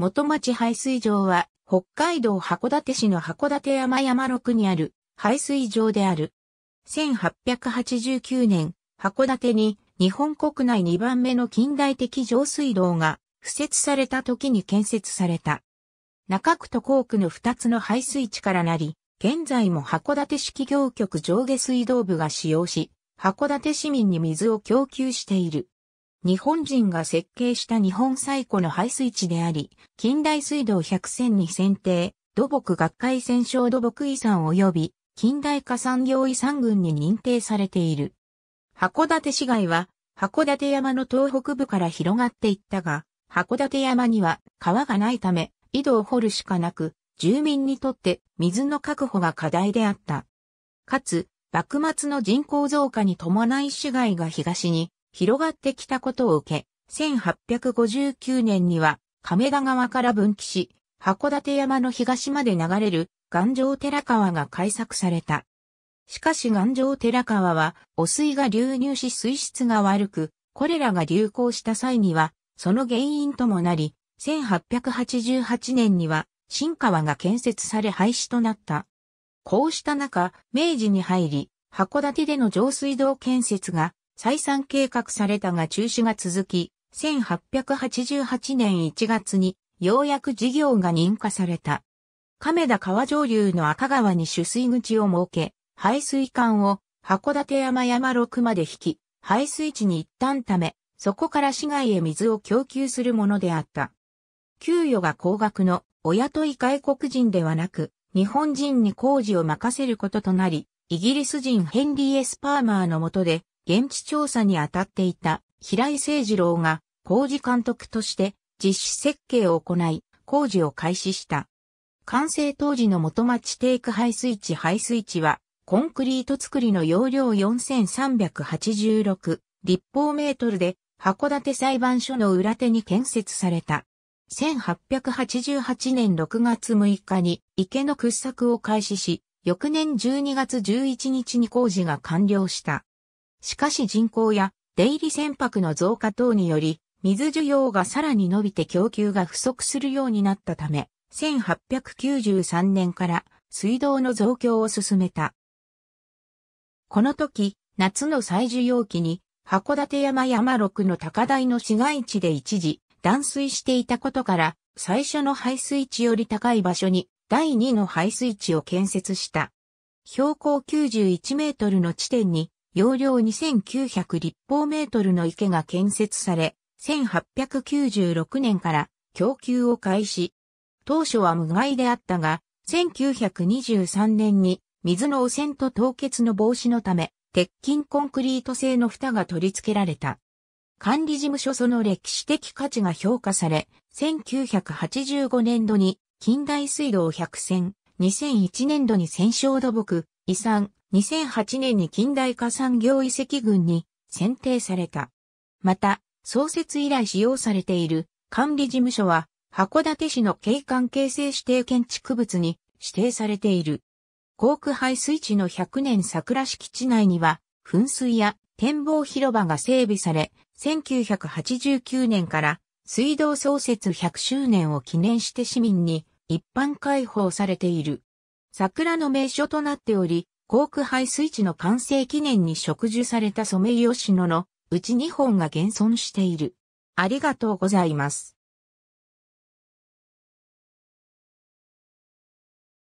元町排水場は、北海道函館市の函館山山麓にある排水場である。1889年、函館に日本国内2番目の近代的上水道が敷設された時に建設された。中区と港区の2つの排水地からなり、現在も函館市企業局上下水道部が使用し、函館市民に水を供給している。日本人が設計した日本最古の排水地であり、近代水道100選に選定、土木学会戦勝土木遺産及び近代化産業遺産群に認定されている。函館市街は、函館山の東北部から広がっていったが、函館山には川がないため、井戸を掘るしかなく、住民にとって水の確保が課題であった。かつ、幕末の人口増加に伴い市街が東に広がってきたことを受け、1859年には亀田川から分岐し、函館山の東まで流れる岩上寺川が開削された。しかし岩上寺川は汚水が流入し水質が悪く、これらが流行した際には、その原因ともなり、1888年には新川が建設され廃止となった。こうした中、明治に入り、函館での上水道建設が再三計画されたが中止が続き、1888年1月にようやく事業が認可された。亀田川上流の赤川に取水口を設け、排水管を函館山山六まで引き、排水地に一旦ため、そこから市外へ水を供給するものであった。給与が高額の親とい外国人ではなく、日本人に工事を任せることとなり、イギリス人ヘンリー・エス・パーマーのとで、現地調査に当たっていた平井誠二郎が工事監督として実施設計を行い、工事を開始した。完成当時の元町テイク排水池排水池は、コンクリート作りの容量4386立方メートルで、函館裁判所の裏手に建設された。1888年6月6日に池の掘削を開始し、翌年12月11日に工事が完了した。しかし人口や出入り船舶の増加等により、水需要がさらに伸びて供給が不足するようになったため、1893年から水道の増強を進めた。この時、夏の最需要期に、函館山山六の高台の市街地で一時断水していたことから、最初の排水地より高い場所に第2の排水地を建設した。標高91メートルの地点に容量2900立方メートルの池が建設され、1896年から供給を開始。当初は無害であったが、1923年に水の汚染と凍結の防止のため、鉄筋コンクリート製の蓋が取り付けられた。管理事務所その歴史的価値が評価され、1985年度に近代水道100選、2001年度に戦勝土木、遺産、2008年に近代化産業遺跡群に選定された。また、創設以来使用されている管理事務所は、函館市の景観形成指定建築物に指定されている。航空排水地の100年桜敷地内には、噴水や展望広場が整備され、1989年から水道創設100周年を記念して市民に一般開放されている。桜の名所となっており、航空排水池の完成記念に植樹されたソメイヨシノのうち2本が現存している。ありがとうございます。